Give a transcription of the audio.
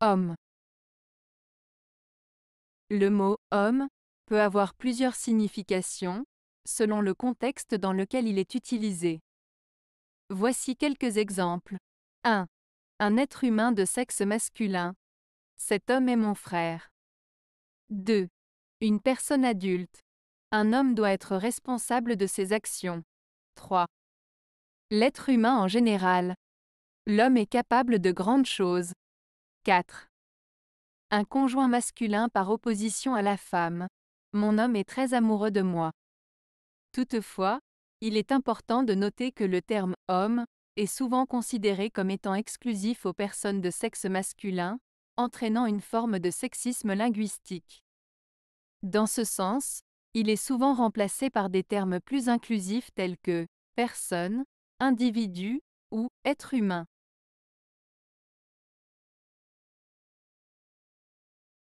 Homme. Le mot homme peut avoir plusieurs significations, selon le contexte dans lequel il est utilisé. Voici quelques exemples. 1. Un être humain de sexe masculin. Cet homme est mon frère. 2. Une personne adulte. Un homme doit être responsable de ses actions. 3. L'être humain en général. L'homme est capable de grandes choses. 4. Un conjoint masculin par opposition à la femme. Mon homme est très amoureux de moi. Toutefois, il est important de noter que le terme homme est souvent considéré comme étant exclusif aux personnes de sexe masculin, entraînant une forme de sexisme linguistique. Dans ce sens, il est souvent remplacé par des termes plus inclusifs tels que personne, individu ou être humain.